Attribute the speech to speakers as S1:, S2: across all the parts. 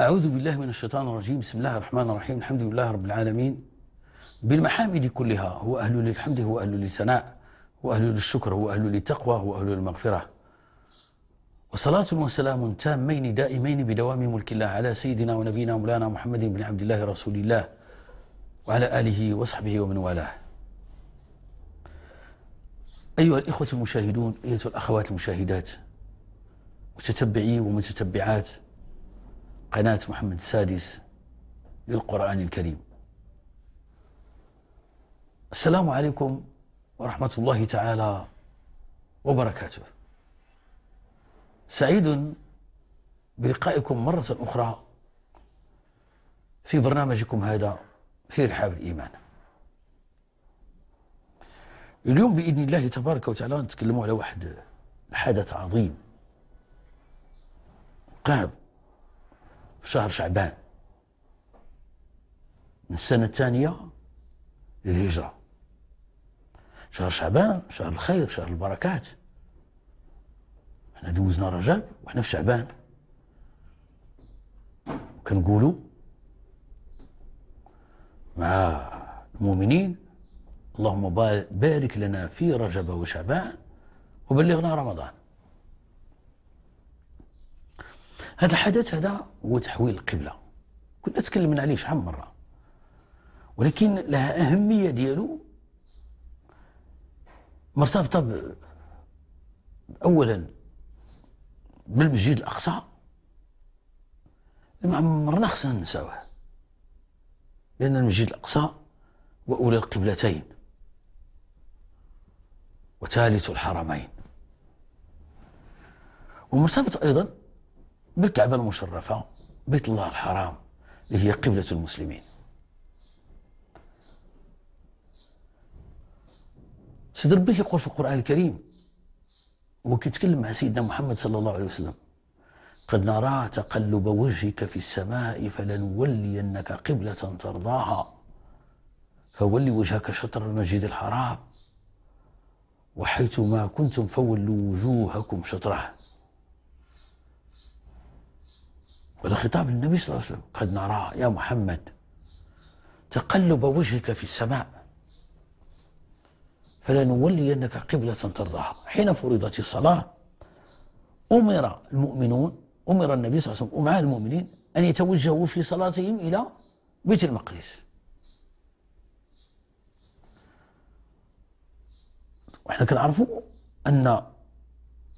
S1: أعوذ بالله من الشيطان الرجيم بسم الله الرحمن الرحيم الحمد لله رب العالمين بالمحامد كلها هو أهل للحمد هو أهل للثناء هو أهل للشكر هو أهل للتقوى هو أهل للمغفرة وصلاة وسلام تامين دائمين بدوام ملك الله على سيدنا ونبينا مولانا محمد بن عبد الله رسول الله وعلى آله وصحبه ومن والاه أيها الإخوة المشاهدون أيها الأخوات المشاهدات متتبعي ومتتبعات قناة محمد السادس للقرآن الكريم السلام عليكم ورحمة الله تعالى وبركاته سعيد بلقائكم مرة أخرى في برنامجكم هذا في رحاب الإيمان اليوم بإذن الله تبارك وتعالى نتكلم على واحد حدث عظيم قام في شهر شعبان من السنة الثانية للهجرة شهر شعبان شهر الخير شهر البركات احنا دوزنا رجب وحنا في شعبان وكنقولوا مع المؤمنين اللهم بارك لنا في رجب وشعبان وبلغنا رمضان هذا الحدث هذا هو تحويل القبله كنا تكلمنا عليه شحال من مره ولكن لها اهميه ديالو مرتبطه اولا بالمسجد الاقصى ما عمرنا خصنا ننساوه لان المسجد الاقصى واولى القبلتين وثالث الحرمين ومرتبط ايضا بالكعبة المشرفة بيت الله الحرام اللي هي قبلة المسلمين سيد ربي يقول في القرآن الكريم وكيتكلم مع سيدنا محمد صلى الله عليه وسلم قد نرى تقلب وجهك في السماء فلنولينك قبلة ترضاها فول وجهك شطر المسجد الحرام وحيثما كنتم فولوا وجوهكم شطره هذا خطاب النبي صلى الله عليه وسلم قد نرى يا محمد تقلب وجهك في السماء فلنولينك قبلة ترضاها حين فرضت الصلاة أمر المؤمنون أمر النبي صلى الله عليه وسلم ومع المؤمنين أن يتوجهوا في صلاتهم إلى بيت المقدس وإحنا كنعرفوا أن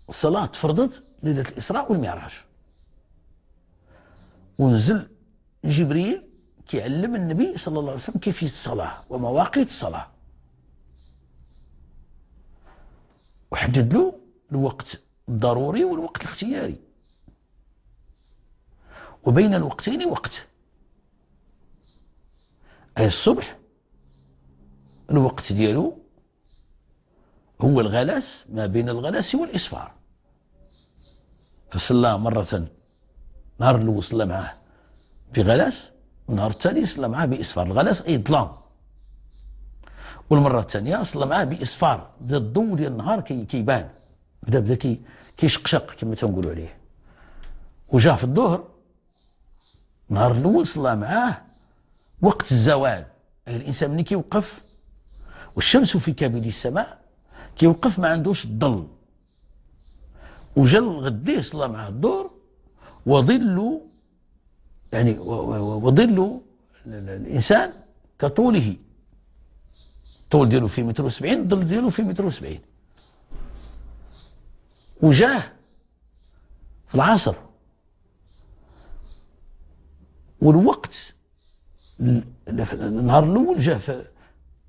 S1: الصلاة فرضت ليلة الإسراء والمعراج ونزل جبريل كيعلم النبي صلى الله عليه وسلم كيفيه الصلاه ومواقيت الصلاه وحدد له الوقت الضروري والوقت الاختياري وبين الوقتين وقت اي الصبح الوقت ديالو هو الغلاس ما بين الغلاس والإصفار فصلى مرة نهار الاول صلى معاه بغلاس والنهار الثاني صلى معاه باصفار الغلاس اي ظلام والمره الثانيه صلى معاه باصفار بدا الضوء ديال النهار كيبان بدا بدا كي كيشقشق كما تنقولوا عليه وجا في الظهر النهار الاول صلى معاه وقت الزوال يعني الانسان ملي كيوقف والشمس في كبد السماء كيوقف ما عندوش الظل وجا الغدي صلى معاه الظهر وظل يعني وظل الانسان كطوله طول ديالو في متر وسبعين ظل ديالو في متر وسبعين وجاه في العصر والوقت النهار الاول جاه في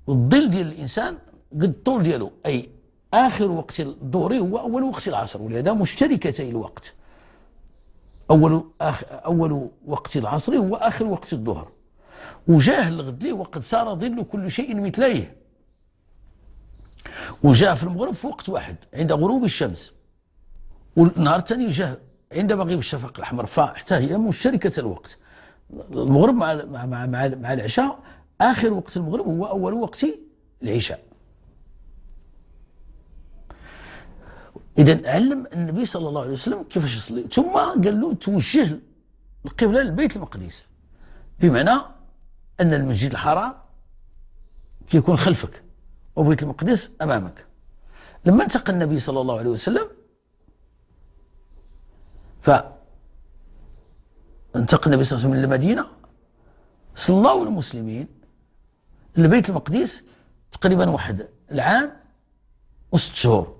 S1: الظل ديال الانسان قد الطول ديالو اي اخر وقت الظهر هو اول وقت العصر ولهذا مشتركتي الوقت أول أخ أول وقت العصر هو آخر وقت الظهر وجاه الغد وقد سار ظل كل شيء مثليه وجاء في المغرب في وقت واحد عند غروب الشمس والنهار الثاني جاء عند مغيب الشفق الاحمر فحتى هي مشتركه الوقت المغرب مع مع مع, مع العشاء اخر وقت المغرب هو اول وقت العشاء اذا علم النبي صلى الله عليه وسلم كيفاش يصلي ثم قال له توجه القبله لبيت المقدس بمعنى ان المسجد الحرام كيكون خلفك وبيت المقدس امامك لما التقى النبي صلى الله عليه وسلم ف انتقل النبي صلى الله عليه وسلم للمدينه صلوا المسلمين لبيت المقدس تقريبا واحد العام وست شهور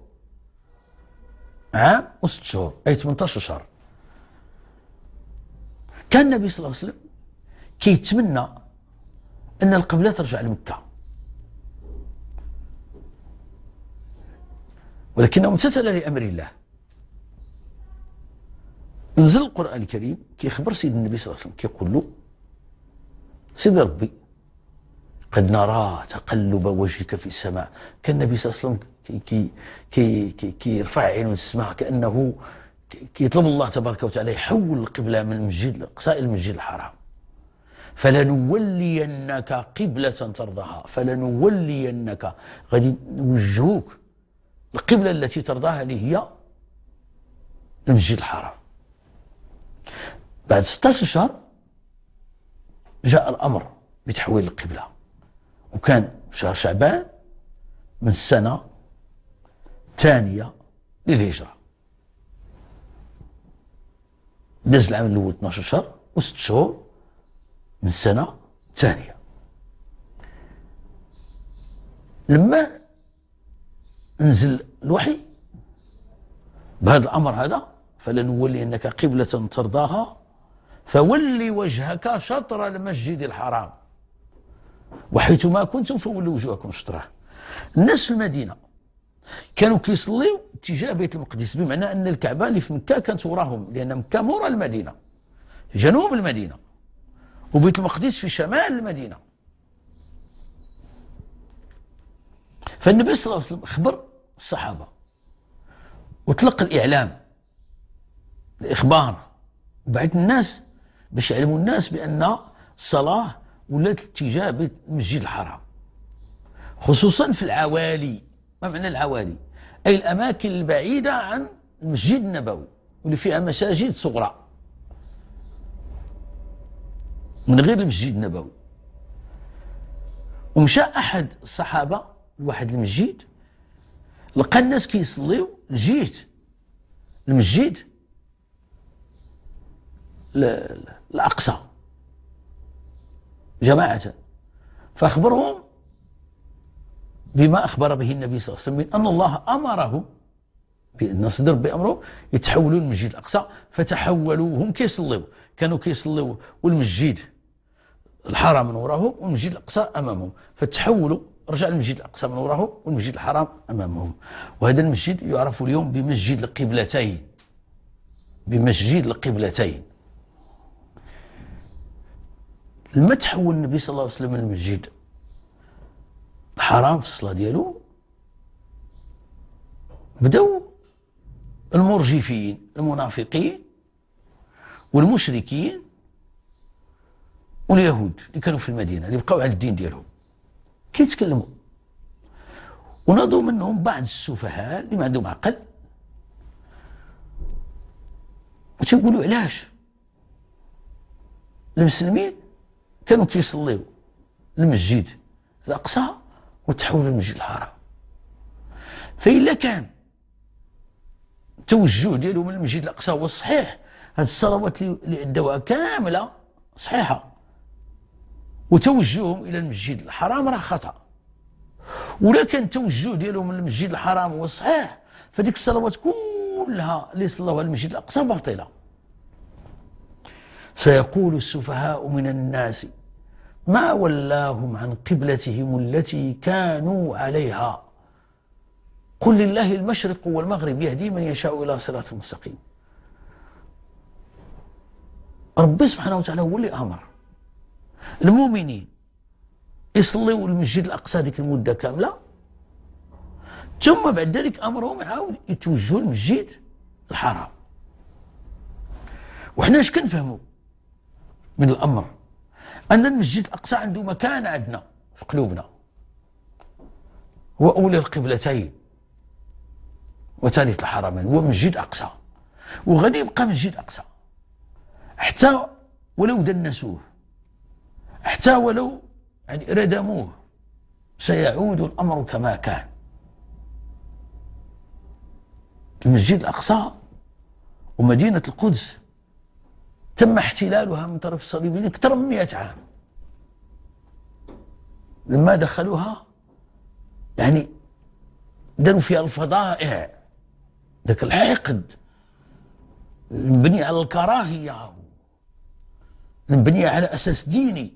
S1: عام وست شهور أي 18 شهر كان النبي صلى الله عليه وسلم كيتمنى أن القبلة ترجع لمكة ولكنه امتثل لأمر الله نزل القرآن الكريم كيخبر سيد النبي صلى الله عليه وسلم كيقول له سيدي ربي قد نرى تقلب وجهك في السماء كان النبي صلى الله عليه وسلم كي كي كي كيرفع عينه للسماء كانه كيطلب الله تبارك وتعالى يحول القبله من المسجد إلى المسجد الحرام فلنولينك قبلة ترضاها فلنولينك غادي نوجهوك القبلة التي ترضاها اللي هي المسجد الحرام بعد 16 شهر جاء الأمر بتحويل القبلة وكان في شهر شعبان من السنة الثانية للهجرة داز العام الأول 12 شهر وست شهور من السنة الثانية لما نزل الوحي بهذا الأمر هذا فلنولي انك قبلة ترضاها فولي وجهك شطر المسجد الحرام وحيثما كنتم فولوا وجوهكم شطره الناس في المدينه كانوا كيصليو اتجاه بيت المقدس بمعنى ان الكعبه اللي في مكه كانت وراهم لان مكه مورا المدينه جنوب المدينه وبيت المقدس في شمال المدينه فالنبي صلى الله عليه وسلم اخبر الصحابه وطلق الاعلام الاخبار وبعت الناس باش يعلموا الناس بان الصلاه ولات اتجاه بيت المسجد الحرام خصوصا في العوالي ما معنى العوالي أي الأماكن البعيدة عن المسجد النبوي واللي فيها مساجد صغرى من غير المسجد النبوي ومشى أحد الصحابة لواحد المسجد لقى الناس كيصليو لجهة المسجد الأقصى جماعة فأخبرهم بما أخبر به النبي صلى الله عليه وسلم من أن الله أمره بأن صدر بأمره يتحولوا للمسجد الأقصى فتحولوا هم كيصليو كانوا كيصليو والمسجد الحرام من وراه والمسجد الأقصى أمامهم فتحولوا رجع المسجد الأقصى من وراه والمسجد الحرام أمامهم وهذا المسجد يعرف اليوم بمسجد القبلتين بمسجد القبلتين لما تحول النبي صلى الله عليه وسلم المسجد حرام في الصلاه ديالو بداو المرجفيين المنافقين والمشركين واليهود اللي كانوا في المدينه اللي بقاو على الدين ديالهم كيتكلموا وناضوا منهم بعض السفهاء اللي ما عندهم عقل وتيقولوا علاش المسلمين كانوا كيصليو المسجد الاقصى وتحول المسجد الحرام فإلا كان التوجه ديالو من المسجد الأقصى هو الصحيح هاد الصلوات اللي أدوها كاملة صحيحة وتوجههم إلى المسجد الحرام راه خطأ ولا كان التوجه ديالهم من المسجد الحرام هو الصحيح فديك الصلوات كلها اللي صلوها المسجد الأقصى باطلة سيقول السفهاء من الناس ما ولاهم عن قبلتهم التي كانوا عليها قل لله المشرق والمغرب يهدي من يشاء إلى صراط مستقيم ربي سبحانه وتعالى هو اللي أمر المؤمنين يصليوا المسجد الأقصى ديك المدة كاملة ثم بعد ذلك أمرهم يعاود يتوجهوا المسجد الحرام وحنا اش كنفهموا من الأمر أن المسجد الأقصى عنده مكان عندنا في قلوبنا وأولى القبلتين وثالث الحرمين هو مسجد أقصى وغادي يبقى مسجد أقصى حتى ولو دنسوه حتى ولو يعني ردموه سيعود الأمر كما كان المسجد الأقصى ومدينة القدس تم احتلالها من طرف الصليبيين أكثر من 100 عام لما دخلوها يعني داروا فيها الفضائع ذاك الحقد المبني على الكراهية المبني على أساس ديني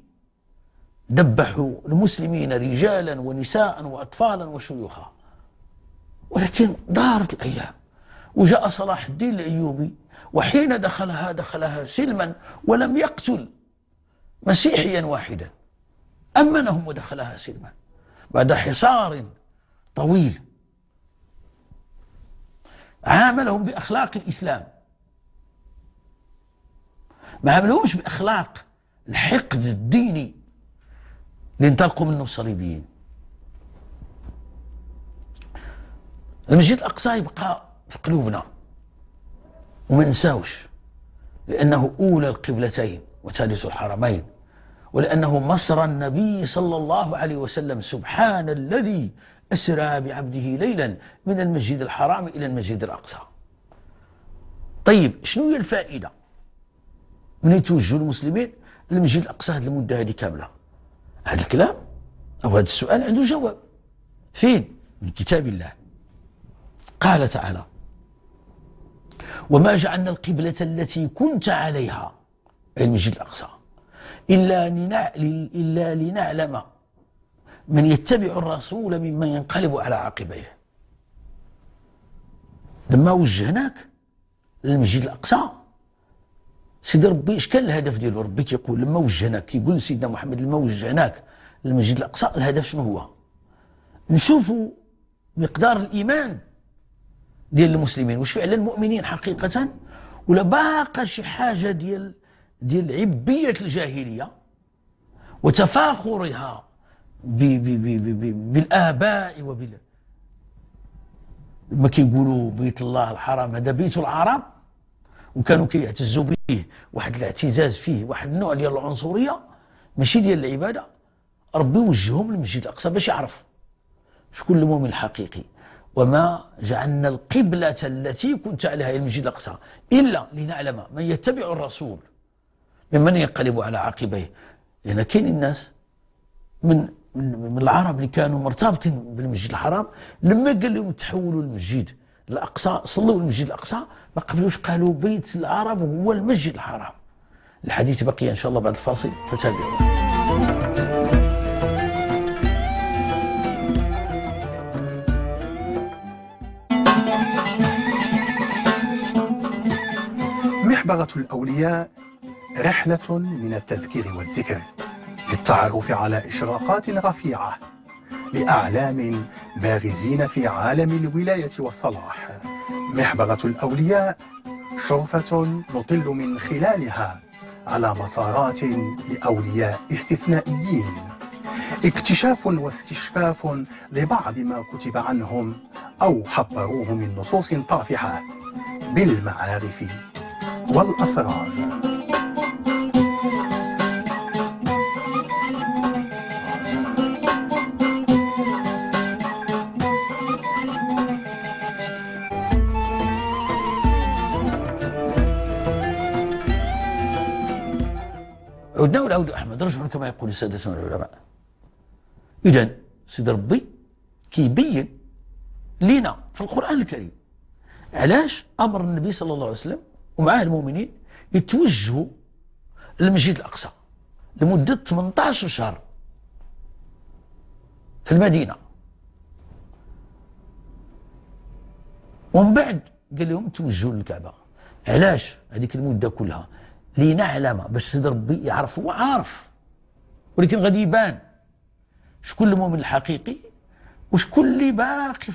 S1: ذبحوا المسلمين رجالا ونساء وأطفالا وشيوخا ولكن دارت الأيام وجاء صلاح الدين الأيوبي وحين دخلها دخلها سلما ولم يقتل مسيحيا واحدا أمنهم ودخلها سلما بعد حصار طويل عاملهم بأخلاق الإسلام ما عملوش بأخلاق الحقد الديني اللي انطلقوا منه الصليبيين المسجد الأقصى يبقى في قلوبنا وما نساوش لأنه أولى القبلتين وثالث الحرمين ولأنه مصر النبي صلى الله عليه وسلم سبحان الذي أسرى بعبده ليلا من المسجد الحرام إلى المسجد الأقصى طيب شنو هي الفائدة من يتوجه المسلمين للمسجد الأقصى هذه المدة هذه كاملة هذا الكلام أو هذا السؤال عنده جواب فين من كتاب الله قال تعالى وما جعلنا القبلة التي كنت عليها المسجد الأقصى إلا, إلا لنعلم من يتبع الرسول ممن ينقلب على عقبيه لما وجهناك للمسجد الأقصى سيدي ربي اش كان الهدف ديالو ربي كيقول لما وجهناك كيقول لسيدنا محمد لما وجهناك للمسجد الاقصى الهدف شنو هو نشوفوا مقدار الايمان ديال المسلمين واش فعلا مؤمنين حقيقه ولا باقى شي حاجه ديال ديال عبيه الجاهليه وتفاخرها بي بي بي بي بي بالاباء وبال ما كيقولوا بيت الله الحرام هذا بيت العرب وكانوا كيعتزوا به واحد الاعتزاز فيه واحد النوع ديال العنصريه ماشي ديال العباده ربي وجههم للمسجد الاقصى باش يعرف شكون المؤمن الحقيقي وما جعلنا القبلة التي كنت عليها هي يعني المسجد الأقصى إلا لنعلم من يتبع الرسول ممن ينقلب على عقبيه لأن كاين الناس من من العرب اللي كانوا مرتبطين بالمسجد الحرام لما قال لهم تحولوا المسجد الاقصى صلوا المسجد الاقصى ما قبلوش قالوا بيت العرب هو المسجد الحرام الحديث بقي ان شاء الله بعد الفاصل فتابعوا مبلغة الأولياء رحلة من التذكير والذكر للتعرف على إشراقات رفيعة لأعلام بارزين في عالم الولاية والصلاح محبرة الأولياء شرفة نطل من خلالها على مسارات لأولياء استثنائيين اكتشاف واستشفاف لبعض ما كتب عنهم أو حبروه من نصوص طافحة بالمعارف والأسرار عدنا والعود أحمد رجعوا كما يقول السادة العلماء إذا سيد ربي كيبين لينا في القرآن الكريم علاش أمر النبي صلى الله عليه وسلم ومعاه المؤمنين يتوجهوا للمسجد الاقصى لمده 18 شهر في المدينه ومن بعد قال لهم توجهوا للكعبه علاش هذيك المده كلها لنعلم باش سيدي ربي يعرف هو عارف ولكن غادي يبان شكون المؤمن الحقيقي وشكون اللي باقي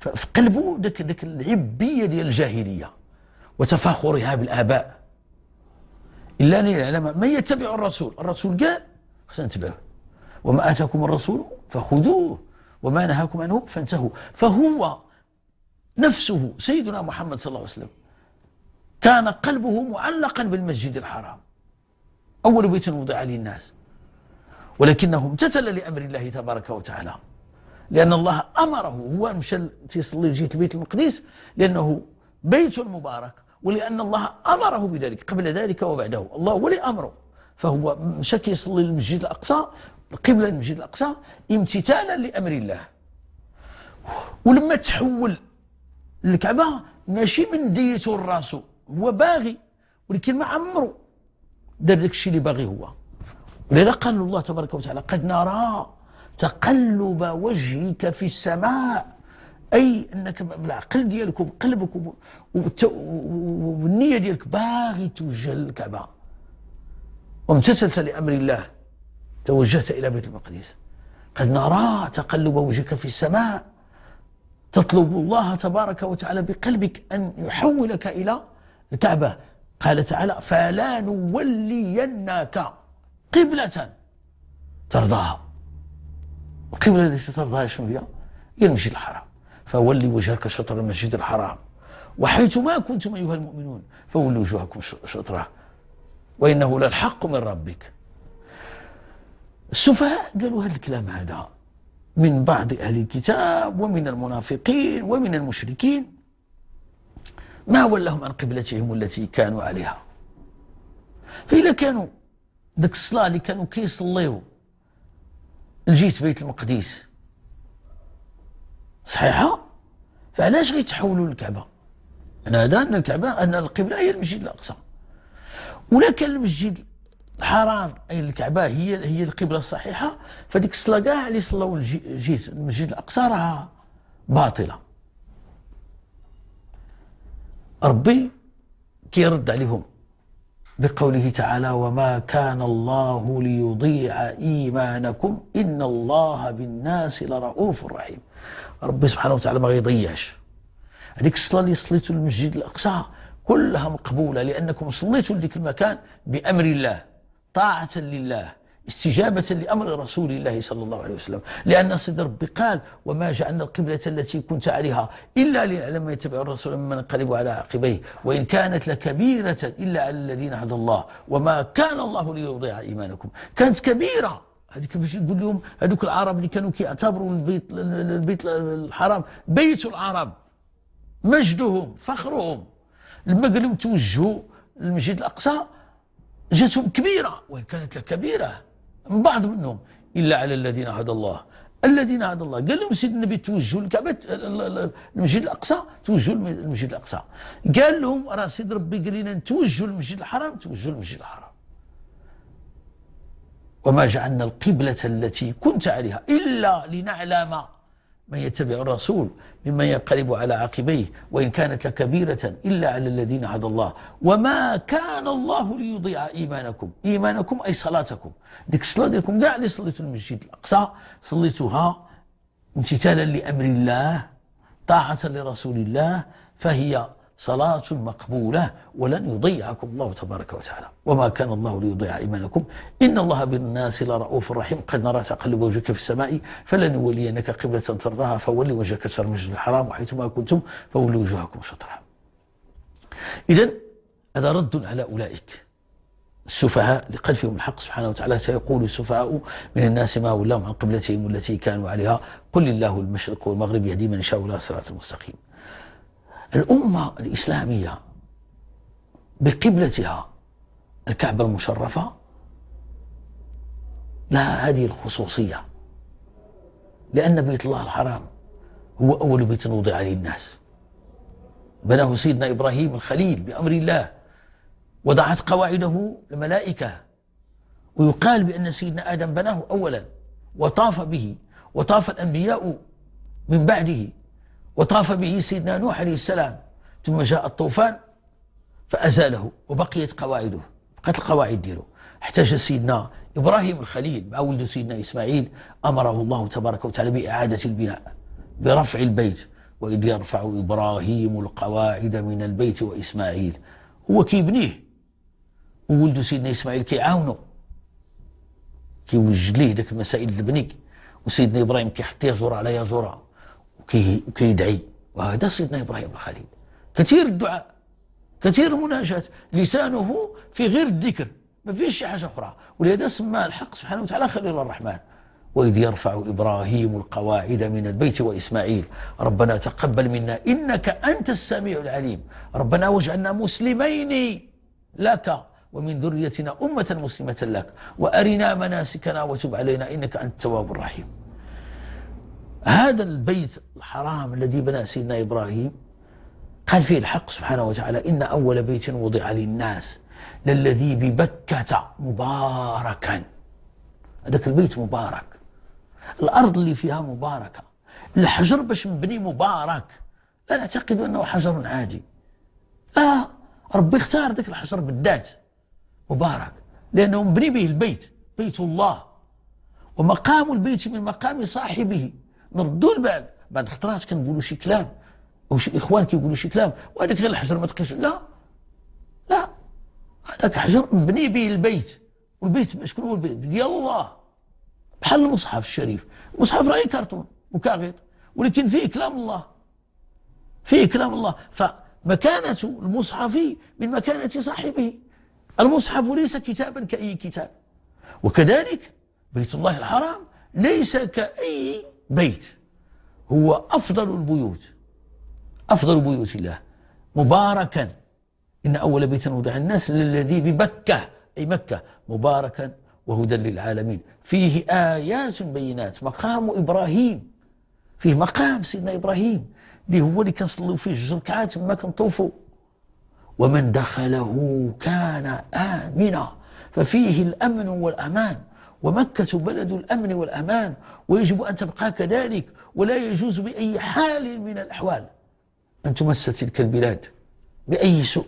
S1: في قلبه داك داك العبيه ديال الجاهليه وتفاخرها بالآباء إلا للعلماء من يتبع الرسول الرسول قال خصنا نتبعه وما آتاكم الرسول فخذوه وما نهاكم عنه فانتهوا فهو نفسه سيدنا محمد صلى الله عليه وسلم كان قلبه معلقا بالمسجد الحرام أول بيت وضع للناس ولكنه امتثل لأمر الله تبارك وتعالى لأن الله أمره هو مشى تيصلي يصلي جهة البيت المقدس لأنه بيت مبارك ولأن الله أمره بذلك قبل ذلك وبعده الله ولي أمره فهو مشى كيصلي للمسجد الأقصى قبل المسجد الأقصى امتثالا لأمر الله ولما تحول الكعبة ماشي من ديته الراس هو باغي ولكن ما عمره دار داك الشيء اللي باغي هو ولذا قال الله تبارك وتعالى قد نرى تقلب وجهك في السماء اي انك بالعقل ديالك وبقلبك وبالنيه ديالك باغي توجه للكعبه وامتثلت لامر الله توجهت الى بيت المقدس قد نرى تقلب وجهك في السماء تطلب الله تبارك وتعالى بقلبك ان يحولك الى الكعبه قال تعالى فلا نولينك قبله ترضاها القبله التي ترضاها شنو هي؟ هي المسجد الحرام فولي وجهك شطر المسجد الحرام وحيثما كنتم أيها المؤمنون فولوا وجوهكم شطره وإنه للحق من ربك السفهاء قالوا هذا الكلام هذا من بعض أهل الكتاب ومن المنافقين ومن المشركين ما ولهم عن قبلتهم التي كانوا عليها فإذا كانوا ديك الصلاة اللي كانوا كيصليو لجيت بيت المقدس صحيحة فعلاش غيتحولوا للكعبه انا هذا ان الكعبه ان القبله هي المسجد الاقصى ولا كان المسجد الحرام اي الكعبه هي هي القبله الصحيحه فديك الصلاه كاع اللي صلوا المسجد الاقصى راها باطله ربي كيرد عليهم بقوله تعالى وما كان الله ليضيع ايمانكم ان الله بالناس لرؤوف رحيم ربي سبحانه وتعالى ما غيضيعش هذيك الصلاه اللي صليتوا للمسجد الاقصى كلها مقبوله لانكم صليتوا لذيك المكان بامر الله طاعه لله استجابة لأمر رسول الله صلى الله عليه وسلم لأن سيد ربي قال وما جعلنا القبلة التي كنت عليها إلا لنعلم من يتبع الرسول ممن انقلب على عقبيه وإن كانت لكبيرة إلا على الذين هدى الله وما كان الله ليضيع إيمانكم كانت كبيرة هذيك باش نقول لهم هذوك العرب اللي كانوا كيعتبروا البيت البيت الحرام بيت العرب مجدهم فخرهم لما قال لهم توجهوا للمسجد الاقصى جاتهم كبيره وان كانت كبيره من بعض منهم الا على الذين هدى الله الذين هدى الله قال لهم سيدنا النبي توجهوا للكعبه المسجد الاقصى توجهوا للمسجد الاقصى قال لهم راه سيد ربي قال لنا توجهوا للمسجد الحرام توجهوا للمسجد الحرام وما جعلنا القبلة التي كنت عليها إلا لنعلم من يتبع الرسول ممن ينقلب على عقبيه وإن كانت لكبيرة إلا على الذين هدى الله وما كان الله ليضيع إيمانكم إيمانكم أي صلاتكم ديك الصلاة ديالكم كاع اللي صليتوا المسجد الأقصى صليتوها امتثالا لأمر الله طاعة لرسول الله فهي صلاة مقبولة ولن يضيعكم الله تبارك وتعالى وما كان الله ليضيع إيمانكم إن الله بالناس لرؤوف رحيم قد نرى تقلب وجهك في السماء فلنولينك قبلة ترضاها فولي وجهك شر المسجد الحرام وحيثما كنتم فولوا وجوهكم شطرا إذا هذا رد على أولئك السفهاء لقد فيهم الحق سبحانه وتعالى سيقول السفهاء من الناس ما ولاهم عن قبلتهم التي كانوا عليها قل الله المشرق والمغرب يهدي من يشاء الى صراط المستقيم الأمة الإسلامية بقبلتها الكعبة المشرفة لها هذه الخصوصية لأن بيت الله الحرام هو أول بيت وضع للناس بناه سيدنا إبراهيم الخليل بأمر الله وضعت قواعده الملائكة ويقال بأن سيدنا آدم بناه أولا وطاف به وطاف الأنبياء من بعده وطاف به سيدنا نوح عليه السلام ثم جاء الطوفان فأزاله وبقيت قواعده بقت القواعد ديالو احتاج سيدنا إبراهيم الخليل مع ولده سيدنا إسماعيل أمره الله تبارك وتعالى بإعادة البناء برفع البيت وإذ يرفع إبراهيم القواعد من البيت وإسماعيل هو كيبنيه وولده سيدنا إسماعيل كيعاونه كيوجد ليه داك المسائل البني وسيدنا إبراهيم كيحط يا على يا وكي وكيدعي وهذا سيدنا ابراهيم الخليل كثير الدعاء كثير المناجاة لسانه في غير الذكر ما فيش شي حاجه اخرى ولهذا سمى الحق سبحانه وتعالى خليل الرحمن وإذ يرفع إبراهيم القواعد من البيت وإسماعيل ربنا تقبل منا إنك أنت السميع العليم ربنا واجعلنا مسلمين لك ومن ذريتنا أمة مسلمة لك وأرنا مناسكنا وتب علينا إنك أنت التواب الرحيم هذا البيت الحرام الذي بنى سيدنا إبراهيم قال فيه الحق سبحانه وتعالى إن أول بيت وضع للناس للذي ببكة مباركا هذاك البيت مبارك الأرض اللي فيها مباركة الحجر باش مبني مبارك لا نعتقد أنه حجر عادي لا ربي اختار ذاك الحجر بالذات مبارك لأنه مبني به البيت بيت الله ومقام البيت من مقام صاحبه البال بعد الخطرات كنقولوا شي كلام وشي اخوان كيقولوا شي كلام وهذاك غير الحجر ما تقيسوش لا لا هذاك حجر مبني به البيت والبيت شكون هو البيت ديال الله بحال المصحف الشريف المصحف راه كرتون وكاغيط ولكن فيه كلام الله فيه كلام الله فمكانة المصحف من مكانة صاحبه المصحف ليس كتابا كأي كتاب وكذلك بيت الله الحرام ليس كأي بيت هو أفضل البيوت أفضل بيوت الله مباركا إن أول بيت وضع الناس للذي ببكة أي مكة مباركا وهدى للعالمين فيه آيات بينات مقام إبراهيم فيه مقام سيدنا إبراهيم اللي هو اللي كنصلوا فيه جوج ركعات ما كنطوفوا ومن دخله كان آمنا ففيه الأمن والأمان ومكة بلد الأمن والأمان ويجب أن تبقى كذلك ولا يجوز بأي حال من الأحوال أن تمس تلك البلاد بأي سوء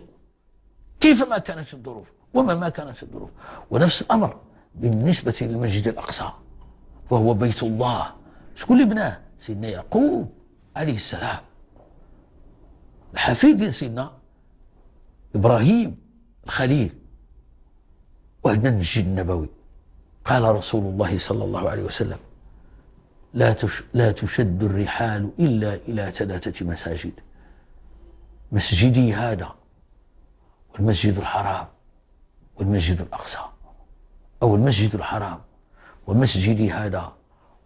S1: كيفما كانت الظروف ومهما كانت الظروف ونفس الأمر بالنسبة للمسجد الأقصى وهو بيت الله شكون اللي بناه سيدنا يعقوب عليه السلام الحفيد سيدنا إبراهيم الخليل وهذا المسجد النبوي قال رسول الله صلى الله عليه وسلم لا تش لا تشد الرحال الا الى ثلاثه مساجد مسجدي هذا والمسجد الحرام والمسجد الاقصى او المسجد الحرام ومسجدي هذا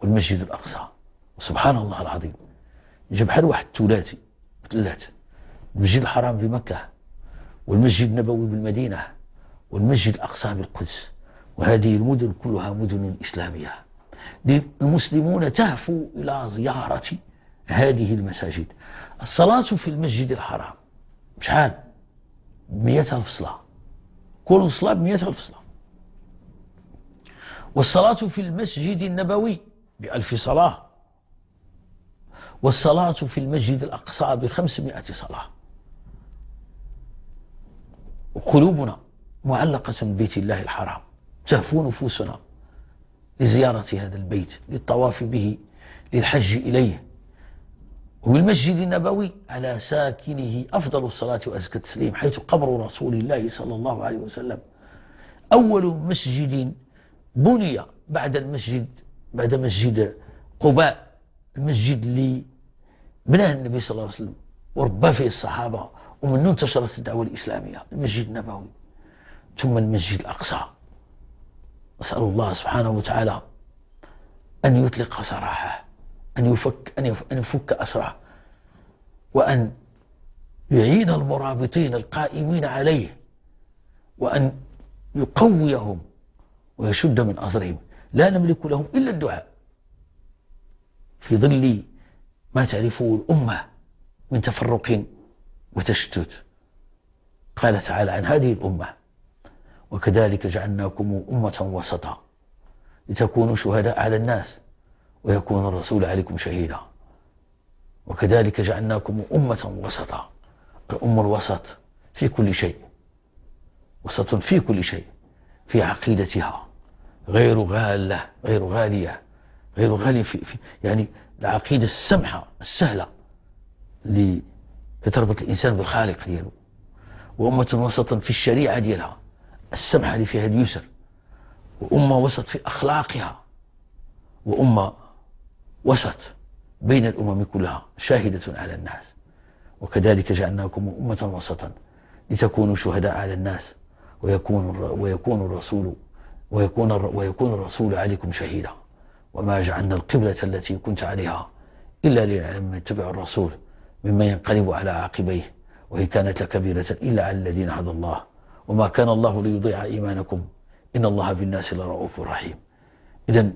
S1: والمسجد الاقصى سبحان الله العظيم جا بحال واحد الثلاثي ثلاث المسجد الحرام بمكه والمسجد النبوي بالمدينه والمسجد الاقصى بالقدس وهذه المدن كلها مدن إسلامية المسلمون تهفوا إلى زيارة هذه المساجد الصلاة في المسجد الحرام حال مئة ألف صلاة كل صلاة مئة ألف صلاة والصلاة في المسجد النبوي بألف صلاة والصلاة في المسجد الأقصى بخمسمائة صلاة قلوبنا معلقة ببيت الله الحرام تهفو نفوسنا لزيارة هذا البيت للطواف به للحج إليه وبالمسجد النبوي على ساكنه أفضل الصلاة وأزكى التسليم حيث قبر رسول الله صلى الله عليه وسلم أول مسجد بني بعد المسجد بعد مسجد قباء المسجد اللي بناه النبي صلى الله عليه وسلم وربى فيه الصحابة ومنه انتشرت الدعوة الإسلامية المسجد النبوي ثم المسجد الأقصى أسأل الله سبحانه وتعالى أن يطلق سراحه أن يفك أن أن يفك أسره وأن يعين المرابطين القائمين عليه وأن يقويهم ويشد من أسرهم لا نملك لهم إلا الدعاء في ظل ما تعرفه الأمة من تفرق وتشتت قال تعالى عن هذه الأمة وكذلك جعلناكم أمة وسطا لتكونوا شهداء على الناس ويكون الرسول عليكم شهيدا وكذلك جعلناكم أمة وسطا الأم الوسط في كل شيء وسط في كل شيء في عقيدتها غير غالة غير غالية غير غالية في, في يعني العقيدة السمحة السهلة اللي كتربط الإنسان بالخالق ديالو وأمة وسط في الشريعة ديالها السمحة اللي فيها اليسر وأمة وسط في أخلاقها وأمة وسط بين الأمم كلها شاهدة على الناس وكذلك جعلناكم أمة وسطا لتكونوا شهداء على الناس ويكون ويكون الرسول ويكون ويكون الرسول عليكم شهيدا وما جعلنا القبلة التي كنت عليها إلا للعلم من يتبع الرسول ممن ينقلب على عاقبيه وإن كانت لكبيرة إلا على الذين هدى الله وما كان الله ليضيع إيمانكم إن الله بالناس لرؤوف رحيم إذا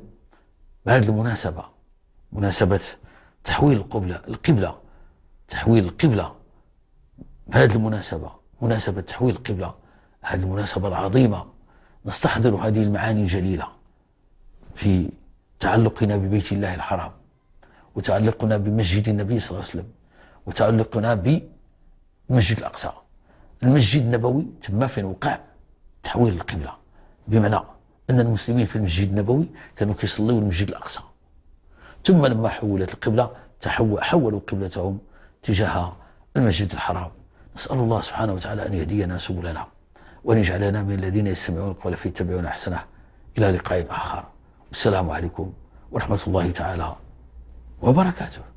S1: بهذه المناسبة مناسبة تحويل القبلة القبلة تحويل القبلة بهذه المناسبة مناسبة تحويل القبلة هذه المناسبة العظيمة نستحضر هذه المعاني الجليلة في تعلقنا ببيت الله الحرام وتعلقنا بمسجد النبي صلى الله عليه وسلم وتعلقنا بمسجد الأقصى المسجد النبوي تما فين وقع تحويل القبله بمعنى ان المسلمين في المسجد النبوي كانوا كيصليوا المسجد الاقصى ثم لما حولت القبله تحول حولوا قبلتهم تجاه المسجد الحرام نسال الله سبحانه وتعالى ان يهدينا سبلنا وان يجعلنا من الذين يستمعون القول فيتبعون احسنه الى لقاء اخر والسلام عليكم ورحمه الله تعالى وبركاته